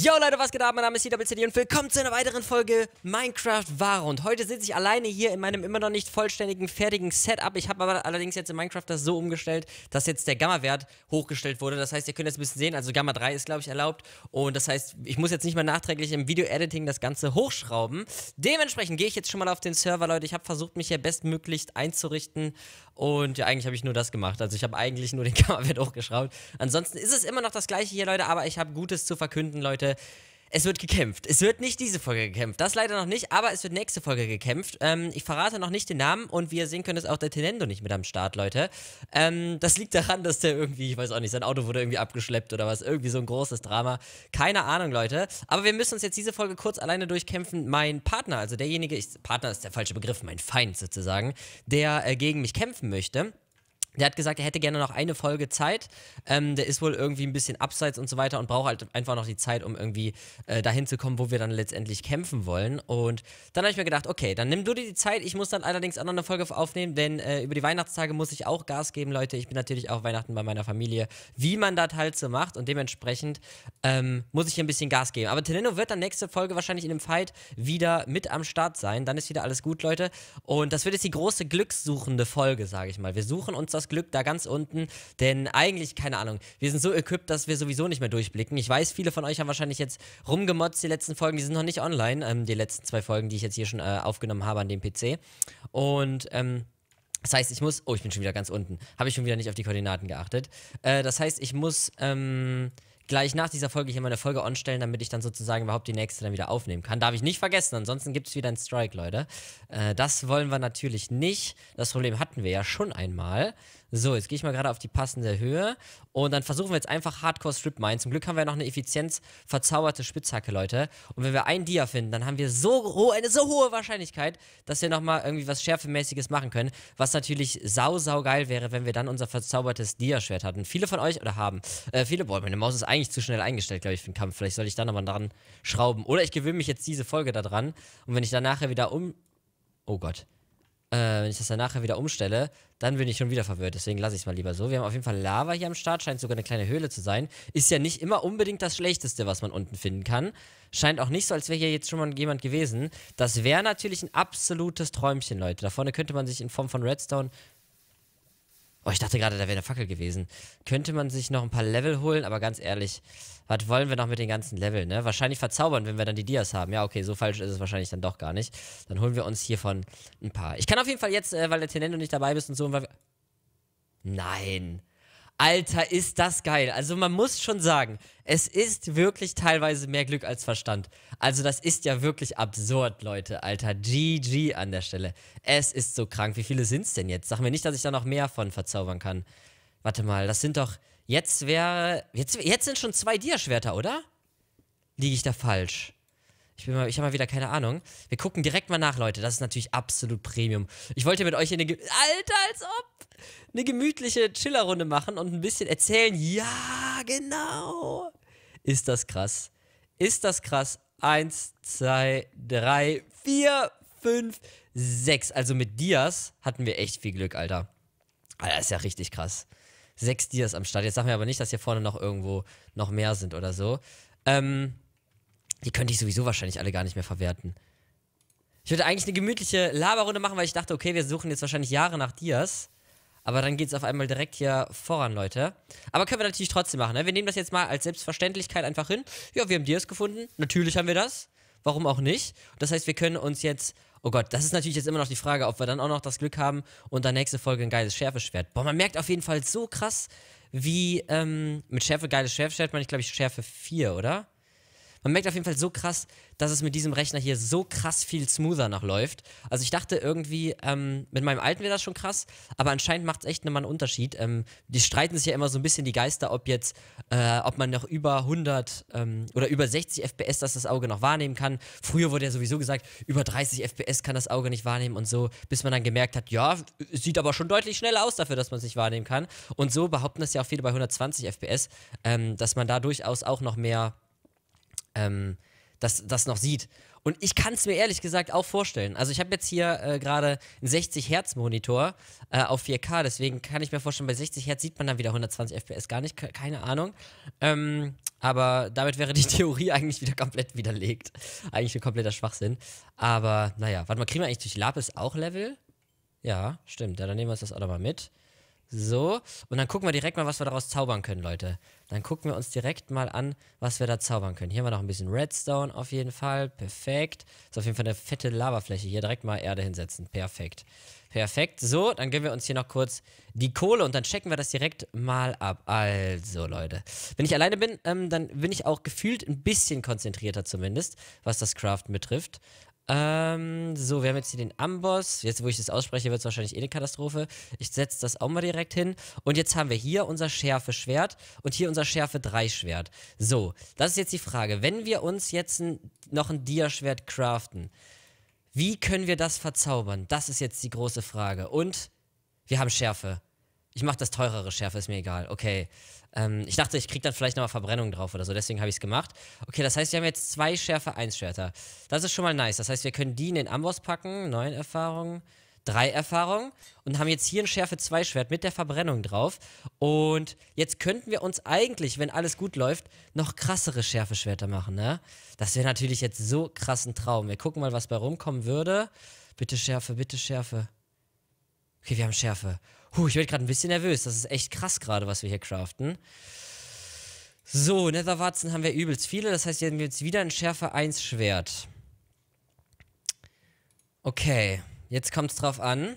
Yo Leute, was geht ab? Mein Name ist CWCD und willkommen zu einer weiteren Folge Minecraft Ware. Und heute sitze ich alleine hier in meinem immer noch nicht vollständigen, fertigen Setup. Ich habe aber allerdings jetzt in Minecraft das so umgestellt, dass jetzt der Gamma-Wert hochgestellt wurde. Das heißt, ihr könnt jetzt ein bisschen sehen, also Gamma 3 ist, glaube ich, erlaubt. Und das heißt, ich muss jetzt nicht mehr nachträglich im Video-Editing das Ganze hochschrauben. Dementsprechend gehe ich jetzt schon mal auf den Server, Leute. Ich habe versucht, mich hier bestmöglichst einzurichten und ja, eigentlich habe ich nur das gemacht. Also ich habe eigentlich nur den Kammerwert hochgeschraubt. Ansonsten ist es immer noch das gleiche hier, Leute, aber ich habe Gutes zu verkünden, Leute. Es wird gekämpft. Es wird nicht diese Folge gekämpft. Das leider noch nicht, aber es wird nächste Folge gekämpft. Ähm, ich verrate noch nicht den Namen und wie ihr sehen könnt, ist auch der Tenendo nicht mit am Start, Leute. Ähm, das liegt daran, dass der irgendwie, ich weiß auch nicht, sein Auto wurde irgendwie abgeschleppt oder was. Irgendwie so ein großes Drama. Keine Ahnung, Leute. Aber wir müssen uns jetzt diese Folge kurz alleine durchkämpfen. Mein Partner, also derjenige, ich, Partner ist der falsche Begriff, mein Feind sozusagen, der äh, gegen mich kämpfen möchte der hat gesagt, er hätte gerne noch eine Folge Zeit. Ähm, der ist wohl irgendwie ein bisschen abseits und so weiter und braucht halt einfach noch die Zeit, um irgendwie äh, dahin zu kommen, wo wir dann letztendlich kämpfen wollen. Und dann habe ich mir gedacht, okay, dann nimm du dir die Zeit. Ich muss dann allerdings auch noch eine Folge aufnehmen, denn äh, über die Weihnachtstage muss ich auch Gas geben, Leute. Ich bin natürlich auch Weihnachten bei meiner Familie, wie man das halt so macht. Und dementsprechend ähm, muss ich hier ein bisschen Gas geben. Aber Teneno wird dann nächste Folge wahrscheinlich in dem Fight wieder mit am Start sein. Dann ist wieder alles gut, Leute. Und das wird jetzt die große glückssuchende Folge, sage ich mal. Wir suchen uns das das Glück da ganz unten, denn eigentlich, keine Ahnung, wir sind so equipped, dass wir sowieso nicht mehr durchblicken. Ich weiß, viele von euch haben wahrscheinlich jetzt rumgemotzt, die letzten Folgen, die sind noch nicht online, ähm, die letzten zwei Folgen, die ich jetzt hier schon äh, aufgenommen habe an dem PC. Und, ähm, das heißt, ich muss. Oh, ich bin schon wieder ganz unten. Habe ich schon wieder nicht auf die Koordinaten geachtet. Äh, das heißt, ich muss. Ähm, gleich nach dieser Folge hier meine Folge on damit ich dann sozusagen überhaupt die nächste dann wieder aufnehmen kann. Darf ich nicht vergessen, ansonsten gibt es wieder einen Strike, Leute. Äh, das wollen wir natürlich nicht. Das Problem hatten wir ja schon einmal. So, jetzt gehe ich mal gerade auf die passende Höhe und dann versuchen wir jetzt einfach Hardcore Strip Mine. Zum Glück haben wir noch eine Effizienz verzauberte Spitzhacke, Leute. Und wenn wir einen Dia finden, dann haben wir so eine so hohe Wahrscheinlichkeit, dass wir nochmal irgendwie was Schärfemäßiges machen können, was natürlich sau, sau geil wäre, wenn wir dann unser verzaubertes Dia-Schwert hatten. Viele von euch, oder haben, äh, viele, boah, meine Maus ist eigentlich zu schnell eingestellt, glaube ich, für den Kampf. Vielleicht soll ich da nochmal dran schrauben. Oder ich gewöhne mich jetzt diese Folge da dran und wenn ich dann nachher wieder um... Oh Gott. Äh, wenn ich das dann nachher wieder umstelle, dann bin ich schon wieder verwirrt. Deswegen lasse ich es mal lieber so. Wir haben auf jeden Fall Lava hier am Start. Scheint sogar eine kleine Höhle zu sein. Ist ja nicht immer unbedingt das Schlechteste, was man unten finden kann. Scheint auch nicht so, als wäre hier jetzt schon mal jemand gewesen. Das wäre natürlich ein absolutes Träumchen, Leute. Da vorne könnte man sich in Form von Redstone Oh, ich dachte gerade, da wäre eine Fackel gewesen. Könnte man sich noch ein paar Level holen, aber ganz ehrlich, was wollen wir noch mit den ganzen Leveln, ne? Wahrscheinlich verzaubern, wenn wir dann die Dias haben. Ja, okay, so falsch ist es wahrscheinlich dann doch gar nicht. Dann holen wir uns hiervon ein paar. Ich kann auf jeden Fall jetzt, äh, weil der Tenendo nicht dabei bist und so, und weil wir... Nein. Alter, ist das geil. Also man muss schon sagen, es ist wirklich teilweise mehr Glück als Verstand. Also das ist ja wirklich absurd, Leute. Alter, GG an der Stelle. Es ist so krank. Wie viele sind es denn jetzt? Sag mir nicht, dass ich da noch mehr von verzaubern kann. Warte mal, das sind doch... Jetzt wäre... Jetzt, jetzt sind schon zwei Dierschwerter, oder? Liege ich da falsch? Ich, bin mal, ich habe mal wieder keine Ahnung. Wir gucken direkt mal nach, Leute. Das ist natürlich absolut Premium. Ich wollte mit euch in eine... Alter, als ob! Eine gemütliche Chillerrunde machen und ein bisschen erzählen. Ja, genau! Ist das krass. Ist das krass. Eins, zwei, drei, vier, fünf, sechs. Also mit Dias hatten wir echt viel Glück, Alter. Alter, ist ja richtig krass. Sechs Dias am Start. Jetzt sagen wir aber nicht, dass hier vorne noch irgendwo noch mehr sind oder so. Ähm, die könnte ich sowieso wahrscheinlich alle gar nicht mehr verwerten. Ich würde eigentlich eine gemütliche Laberrunde machen, weil ich dachte, okay, wir suchen jetzt wahrscheinlich Jahre nach Dias. Aber dann geht es auf einmal direkt hier voran, Leute. Aber können wir natürlich trotzdem machen, ne? Wir nehmen das jetzt mal als Selbstverständlichkeit einfach hin. Ja, wir haben Dias gefunden. Natürlich haben wir das. Warum auch nicht? Das heißt, wir können uns jetzt Oh Gott, das ist natürlich jetzt immer noch die Frage, ob wir dann auch noch das Glück haben und dann nächste Folge ein geiles Schärfeschwert. Boah, man merkt auf jeden Fall so krass, wie ähm, mit Schärfe geiles Schärfeschwert meine ich, glaube ich, Schärfe 4, oder? Man merkt auf jeden Fall so krass, dass es mit diesem Rechner hier so krass viel smoother noch läuft. Also ich dachte irgendwie, ähm, mit meinem alten wäre das schon krass, aber anscheinend macht es echt nochmal einen Unterschied. Ähm, die streiten sich ja immer so ein bisschen die Geister, ob jetzt, äh, ob man noch über 100 ähm, oder über 60 FPS das das Auge noch wahrnehmen kann. Früher wurde ja sowieso gesagt, über 30 FPS kann das Auge nicht wahrnehmen und so, bis man dann gemerkt hat, ja, sieht aber schon deutlich schneller aus dafür, dass man es nicht wahrnehmen kann. Und so behaupten das ja auch viele bei 120 FPS, ähm, dass man da durchaus auch noch mehr ähm, das, das noch sieht. Und ich kann es mir ehrlich gesagt auch vorstellen. Also ich habe jetzt hier äh, gerade einen 60 Hertz Monitor äh, auf 4K, deswegen kann ich mir vorstellen, bei 60 Hertz sieht man dann wieder 120 FPS gar nicht, keine Ahnung. Ähm, aber damit wäre die Theorie eigentlich wieder komplett widerlegt. Eigentlich ein kompletter Schwachsinn. Aber naja, warte mal, kriegen wir eigentlich durch Lapis auch Level? Ja, stimmt. Ja, dann nehmen wir uns das auch nochmal mit. So, und dann gucken wir direkt mal, was wir daraus zaubern können, Leute. Dann gucken wir uns direkt mal an, was wir da zaubern können. Hier haben wir noch ein bisschen Redstone auf jeden Fall. Perfekt. Ist auf jeden Fall eine fette Lavafläche. Hier direkt mal Erde hinsetzen. Perfekt. Perfekt. So, dann geben wir uns hier noch kurz die Kohle und dann checken wir das direkt mal ab. Also, Leute. Wenn ich alleine bin, ähm, dann bin ich auch gefühlt ein bisschen konzentrierter zumindest, was das Craften betrifft. Ähm, so, wir haben jetzt hier den Amboss. Jetzt, wo ich das ausspreche, wird es wahrscheinlich eh eine Katastrophe. Ich setze das auch mal direkt hin. Und jetzt haben wir hier unser Schärfe-Schwert und hier unser Schärfe-3-Schwert. So, das ist jetzt die Frage. Wenn wir uns jetzt ein, noch ein Dia-Schwert craften, wie können wir das verzaubern? Das ist jetzt die große Frage. Und wir haben Schärfe ich mache das teurere Schärfe, ist mir egal. Okay. Ähm, ich dachte, ich kriege dann vielleicht nochmal Verbrennung drauf oder so, deswegen habe ich es gemacht. Okay, das heißt, wir haben jetzt zwei Schärfe 1 Schwerter. Das ist schon mal nice. Das heißt, wir können die in den Amboss packen. Neun Erfahrungen, drei Erfahrungen und haben jetzt hier ein Schärfe 2 Schwert mit der Verbrennung drauf. Und jetzt könnten wir uns eigentlich, wenn alles gut läuft, noch krassere Schärfe Schwerter machen, ne? Das wäre natürlich jetzt so krass ein Traum. Wir gucken mal, was bei rumkommen würde. Bitte Schärfe, bitte Schärfe. Okay, wir haben Schärfe. Puh, ich werde gerade ein bisschen nervös. Das ist echt krass gerade, was wir hier craften. So, Netherwarzen haben wir übelst viele. Das heißt, wir haben jetzt wieder ein Schärfe 1 Schwert. Okay, jetzt kommt es drauf an.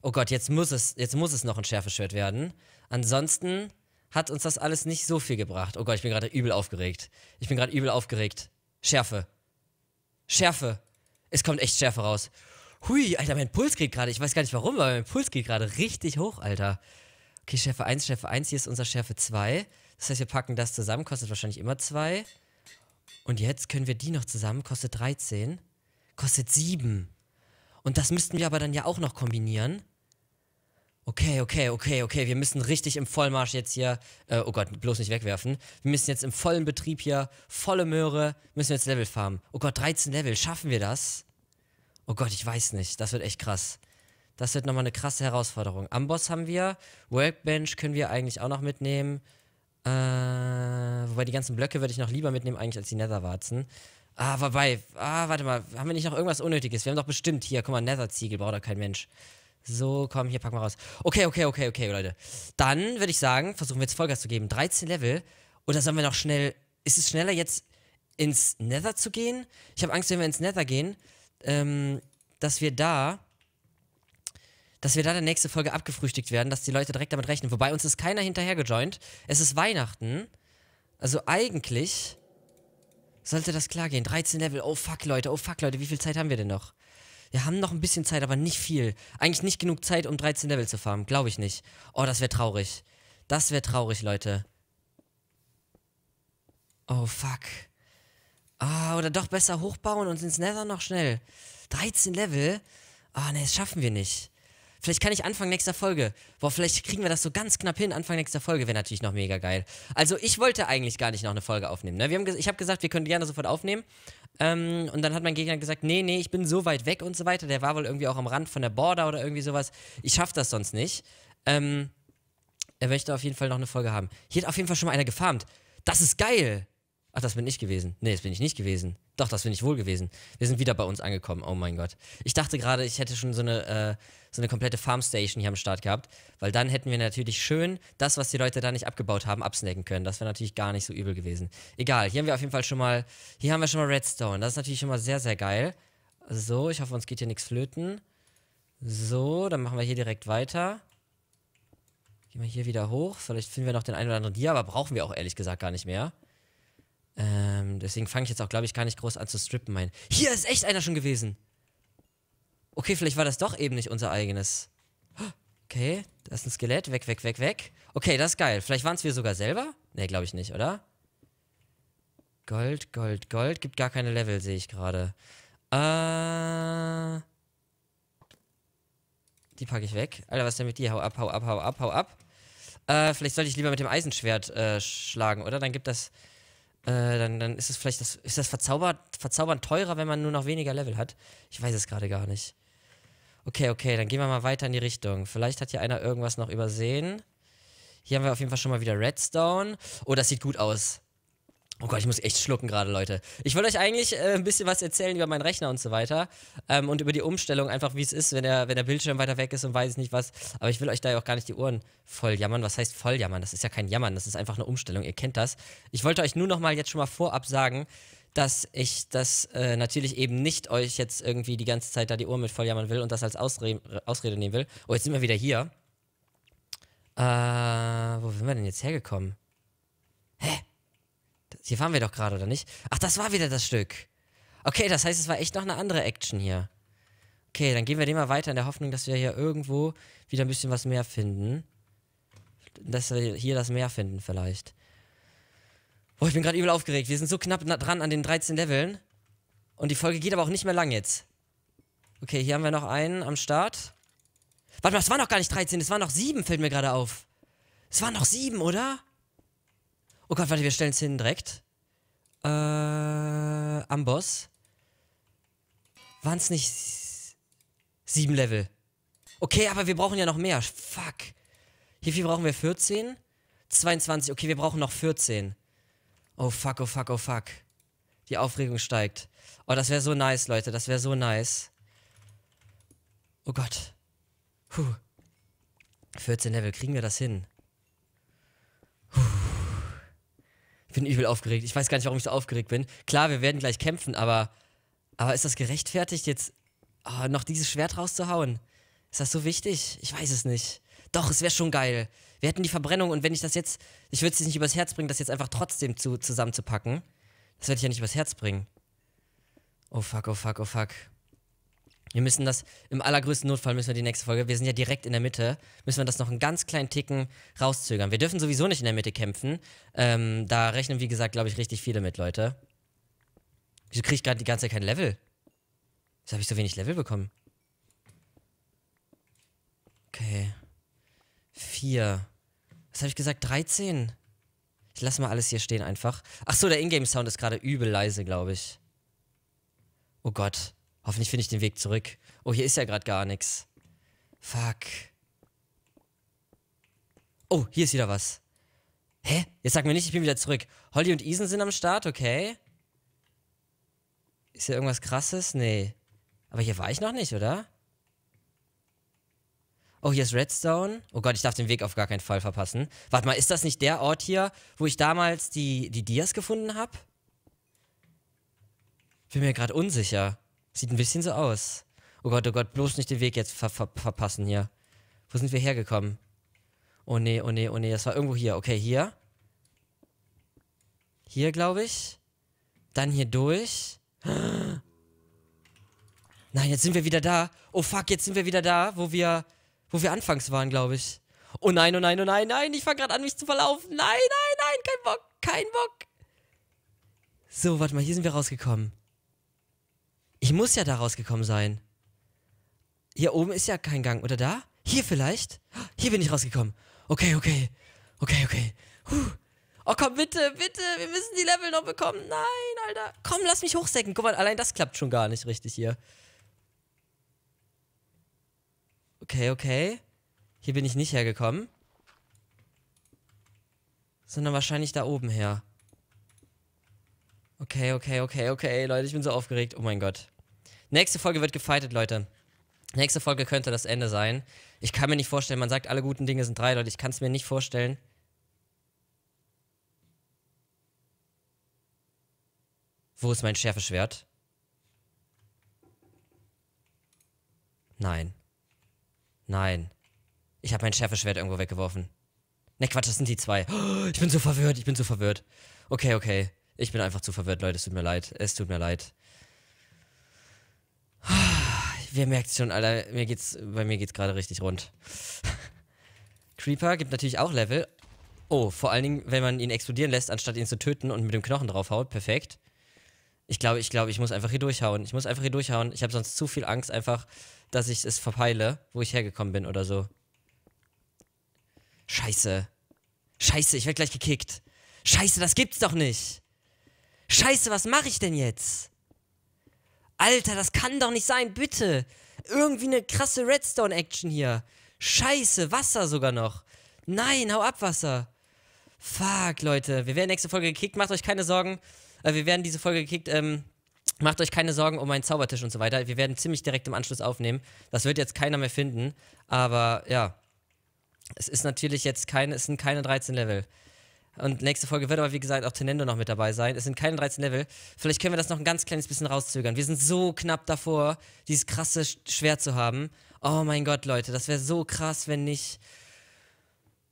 Oh Gott, jetzt muss, es, jetzt muss es noch ein Schärfe Schwert werden. Ansonsten hat uns das alles nicht so viel gebracht. Oh Gott, ich bin gerade übel aufgeregt. Ich bin gerade übel aufgeregt. Schärfe. Schärfe. Es kommt echt Schärfe raus. Hui, Alter, mein Puls geht gerade. Ich weiß gar nicht warum, aber mein Puls geht gerade richtig hoch, Alter. Okay, Schärfe 1, Schärfe 1, hier ist unser Schärfe 2. Das heißt, wir packen das zusammen, kostet wahrscheinlich immer 2. Und jetzt können wir die noch zusammen, kostet 13. Kostet 7. Und das müssten wir aber dann ja auch noch kombinieren. Okay, okay, okay, okay. Wir müssen richtig im Vollmarsch jetzt hier. Äh, oh Gott, bloß nicht wegwerfen. Wir müssen jetzt im vollen Betrieb hier, volle Möhre, müssen wir jetzt Level farmen. Oh Gott, 13 Level, schaffen wir das? Oh Gott, ich weiß nicht. Das wird echt krass. Das wird nochmal eine krasse Herausforderung. Amboss haben wir. Workbench können wir eigentlich auch noch mitnehmen. Äh, wobei die ganzen Blöcke würde ich noch lieber mitnehmen eigentlich als die Netherwarzen. Ah, wobei. Ah, warte mal. Haben wir nicht noch irgendwas Unnötiges? Wir haben doch bestimmt hier. Guck mal, Netherziegel braucht doch kein Mensch. So, komm, hier packen wir raus. Okay, okay, okay, okay, Leute. Dann würde ich sagen, versuchen wir jetzt Vollgas zu geben. 13 Level. Oder sollen wir noch schnell. Ist es schneller jetzt ins Nether zu gehen? Ich habe Angst, wenn wir ins Nether gehen, ähm, dass wir da dass wir da der nächste Folge abgefrühstückt werden, dass die Leute direkt damit rechnen. Wobei uns ist keiner hinterher gejoint. Es ist Weihnachten. Also eigentlich sollte das klar gehen. 13 Level. Oh fuck, Leute. Oh fuck, Leute. Wie viel Zeit haben wir denn noch? Wir haben noch ein bisschen Zeit, aber nicht viel. Eigentlich nicht genug Zeit, um 13 Level zu farmen. Glaube ich nicht. Oh, das wäre traurig. Das wäre traurig, Leute. Oh fuck. Ah, oder doch besser hochbauen und ins Nether noch schnell. 13 Level? Ah, ne, das schaffen wir nicht. Vielleicht kann ich Anfang nächster Folge. Boah, vielleicht kriegen wir das so ganz knapp hin. Anfang nächster Folge wäre natürlich noch mega geil. Also, ich wollte eigentlich gar nicht noch eine Folge aufnehmen. Ne? Wir haben ich habe gesagt, wir können gerne sofort aufnehmen. Ähm, und dann hat mein Gegner gesagt, nee, nee, ich bin so weit weg und so weiter. Der war wohl irgendwie auch am Rand von der Border oder irgendwie sowas. Ich schaffe das sonst nicht. Ähm, er möchte auf jeden Fall noch eine Folge haben. Hier hat auf jeden Fall schon mal einer gefarmt. Das ist geil. Ach, das bin ich gewesen. Nee, das bin ich nicht gewesen. Doch, das bin ich wohl gewesen. Wir sind wieder bei uns angekommen. Oh mein Gott. Ich dachte gerade, ich hätte schon so eine, äh, so eine komplette Farmstation hier am Start gehabt, weil dann hätten wir natürlich schön das, was die Leute da nicht abgebaut haben, absnacken können. Das wäre natürlich gar nicht so übel gewesen. Egal, hier haben wir auf jeden Fall schon mal, hier haben wir schon mal Redstone. Das ist natürlich schon mal sehr, sehr geil. So, ich hoffe, uns geht hier nichts flöten. So, dann machen wir hier direkt weiter. Gehen wir hier wieder hoch. Vielleicht finden wir noch den einen oder anderen Dia, aber brauchen wir auch ehrlich gesagt gar nicht mehr. Ähm, deswegen fange ich jetzt auch, glaube ich, gar nicht groß an zu strippen. Mein Hier ist echt einer schon gewesen. Okay, vielleicht war das doch eben nicht unser eigenes. Okay, da ist ein Skelett. Weg, weg, weg, weg. Okay, das ist geil. Vielleicht waren es wir sogar selber? Nee, glaube ich nicht, oder? Gold, Gold, Gold. Gibt gar keine Level, sehe ich gerade. Äh. Die packe ich weg. Alter, was ist denn mit dir? Hau ab, hau ab, hau ab, hau ab. Äh, vielleicht sollte ich lieber mit dem Eisenschwert äh, schlagen, oder? Dann gibt das äh, dann, dann ist es vielleicht das, ist das verzaubert, verzaubern teurer, wenn man nur noch weniger Level hat. Ich weiß es gerade gar nicht. Okay, okay, dann gehen wir mal weiter in die Richtung. Vielleicht hat hier einer irgendwas noch übersehen. Hier haben wir auf jeden Fall schon mal wieder Redstone. Oh, das sieht gut aus. Oh Gott, ich muss echt schlucken gerade, Leute. Ich wollte euch eigentlich äh, ein bisschen was erzählen über meinen Rechner und so weiter. Ähm, und über die Umstellung, einfach wie es ist, wenn der, wenn der Bildschirm weiter weg ist und weiß ich nicht was. Aber ich will euch da ja auch gar nicht die Ohren voll jammern. Was heißt voll jammern? Das ist ja kein Jammern, das ist einfach eine Umstellung. Ihr kennt das. Ich wollte euch nur nochmal jetzt schon mal vorab sagen, dass ich das äh, natürlich eben nicht euch jetzt irgendwie die ganze Zeit da die Ohren mit voll jammern will und das als Ausre Ausrede nehmen will. Oh, jetzt sind wir wieder hier. Äh, wo sind wir denn jetzt hergekommen? Hier waren wir doch gerade, oder nicht? Ach, das war wieder das Stück. Okay, das heißt, es war echt noch eine andere Action hier. Okay, dann gehen wir den mal weiter in der Hoffnung, dass wir hier irgendwo wieder ein bisschen was mehr finden. Dass wir hier das mehr finden vielleicht. Boah, ich bin gerade übel aufgeregt. Wir sind so knapp dran an den 13 Leveln. Und die Folge geht aber auch nicht mehr lang jetzt. Okay, hier haben wir noch einen am Start. Warte mal, es waren noch gar nicht 13, es waren noch 7, fällt mir gerade auf. Es waren noch 7, oder? Oh Gott, warte, wir stellen es hin direkt. Äh, am Boss. Waren es nicht sieben Level? Okay, aber wir brauchen ja noch mehr. Fuck. Wie viel brauchen wir? 14? 22. Okay, wir brauchen noch 14. Oh fuck, oh fuck, oh fuck. Die Aufregung steigt. Oh, das wäre so nice, Leute. Das wäre so nice. Oh Gott. Puh. 14 Level. Kriegen wir das hin? Ich bin übel aufgeregt. Ich weiß gar nicht, warum ich so aufgeregt bin. Klar, wir werden gleich kämpfen, aber, aber ist das gerechtfertigt, jetzt oh, noch dieses Schwert rauszuhauen? Ist das so wichtig? Ich weiß es nicht. Doch, es wäre schon geil. Wir hätten die Verbrennung und wenn ich das jetzt, ich würde es nicht übers Herz bringen, das jetzt einfach trotzdem zu, zusammenzupacken. Das werde ich ja nicht übers Herz bringen. Oh fuck, oh fuck, oh fuck. Wir müssen das im allergrößten Notfall müssen wir die nächste Folge, wir sind ja direkt in der Mitte, müssen wir das noch einen ganz kleinen Ticken rauszögern. Wir dürfen sowieso nicht in der Mitte kämpfen. Ähm, da rechnen, wie gesagt, glaube ich, richtig viele mit, Leute. Wieso kriege ich gerade die ganze Zeit kein Level? Wieso habe ich so wenig Level bekommen? Okay. Vier. Was habe ich gesagt? 13. Ich lasse mal alles hier stehen einfach. Ach so, der Ingame-Sound ist gerade übel leise, glaube ich. Oh Gott. Hoffentlich finde ich den Weg zurück. Oh, hier ist ja gerade gar nichts. Fuck. Oh, hier ist wieder was. Hä? Jetzt sag mir nicht, ich bin wieder zurück. Holly und Isen sind am Start, okay. Ist hier irgendwas krasses? Nee. Aber hier war ich noch nicht, oder? Oh, hier ist Redstone. Oh Gott, ich darf den Weg auf gar keinen Fall verpassen. Warte mal, ist das nicht der Ort hier, wo ich damals die, die Dias gefunden habe? Bin mir gerade unsicher. Sieht ein bisschen so aus. Oh Gott, oh Gott, bloß nicht den Weg jetzt ver ver verpassen hier. Wo sind wir hergekommen? Oh nee, oh nee, oh nee, das war irgendwo hier. Okay, hier. Hier, glaube ich. Dann hier durch. Nein, jetzt sind wir wieder da. Oh fuck, jetzt sind wir wieder da, wo wir, wo wir anfangs waren, glaube ich. Oh nein, oh nein, oh nein, nein, ich fange gerade an, mich zu verlaufen. Nein, nein, nein, kein Bock, kein Bock. So, warte mal, hier sind wir rausgekommen. Ich muss ja da rausgekommen sein. Hier oben ist ja kein Gang, oder da? Hier vielleicht? Hier bin ich rausgekommen. Okay, okay. Okay, okay. Puh. Oh komm, bitte, bitte, wir müssen die Level noch bekommen. Nein, Alter. Komm, lass mich hochsäcken. Guck mal, allein das klappt schon gar nicht richtig hier. Okay, okay. Hier bin ich nicht hergekommen. Sondern wahrscheinlich da oben her. Okay, okay, okay, okay, Leute, ich bin so aufgeregt. Oh mein Gott. Nächste Folge wird gefightet, Leute. Nächste Folge könnte das Ende sein. Ich kann mir nicht vorstellen, man sagt, alle guten Dinge sind drei, Leute. Ich kann es mir nicht vorstellen. Wo ist mein Schärfeschwert? Nein. Nein. Ich habe mein Schärfeschwert irgendwo weggeworfen. Ne, Quatsch, das sind die zwei. ich bin so verwirrt, ich bin so verwirrt. Okay, okay. Ich bin einfach zu verwirrt, Leute. Es tut mir leid. Es tut mir leid. Wer merkt es schon, Alter? Mir geht's, bei mir geht es gerade richtig rund. Creeper gibt natürlich auch Level. Oh, vor allen Dingen, wenn man ihn explodieren lässt, anstatt ihn zu töten und mit dem Knochen draufhaut. Perfekt. Ich glaube, ich glaube, ich muss einfach hier durchhauen. Ich muss einfach hier durchhauen. Ich habe sonst zu viel Angst einfach, dass ich es verpeile, wo ich hergekommen bin oder so. Scheiße. Scheiße, ich werde gleich gekickt. Scheiße, das gibt's doch nicht. Scheiße, was mache ich denn jetzt? Alter, das kann doch nicht sein, bitte. Irgendwie eine krasse Redstone-Action hier. Scheiße, Wasser sogar noch. Nein, hau ab, Wasser. Fuck, Leute. Wir werden nächste Folge gekickt, macht euch keine Sorgen. Äh, wir werden diese Folge gekickt, ähm, macht euch keine Sorgen um meinen Zaubertisch und so weiter. Wir werden ziemlich direkt im Anschluss aufnehmen. Das wird jetzt keiner mehr finden. Aber ja, es ist natürlich jetzt keine, es sind keine 13 Level. Und nächste Folge wird aber, wie gesagt, auch Tenendo noch mit dabei sein. Es sind keine 13 Level. Vielleicht können wir das noch ein ganz kleines bisschen rauszögern. Wir sind so knapp davor, dieses krasse Schwert zu haben. Oh mein Gott, Leute, das wäre so krass, wenn nicht.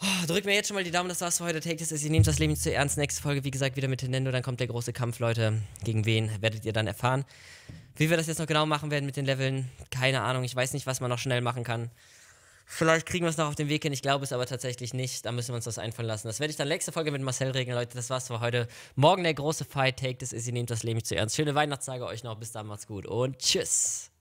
Oh, drückt mir jetzt schon mal die Daumen, das war's für heute. Take this as ihr nehmt das Leben nicht zu ernst. Nächste Folge, wie gesagt, wieder mit Tenendo. Dann kommt der große Kampf, Leute. Gegen wen werdet ihr dann erfahren? Wie wir das jetzt noch genau machen werden mit den Leveln, keine Ahnung. Ich weiß nicht, was man noch schnell machen kann. Vielleicht kriegen wir es noch auf den Weg hin. Ich glaube es aber tatsächlich nicht. Da müssen wir uns das einfallen lassen. Das werde ich dann nächste Folge mit Marcel regeln, Leute. Das war's für heute. Morgen der große Fight. Take this easy, nehmt das Leben nicht zu ernst. Schöne Weihnachtstage euch noch. Bis dann, macht's gut und tschüss.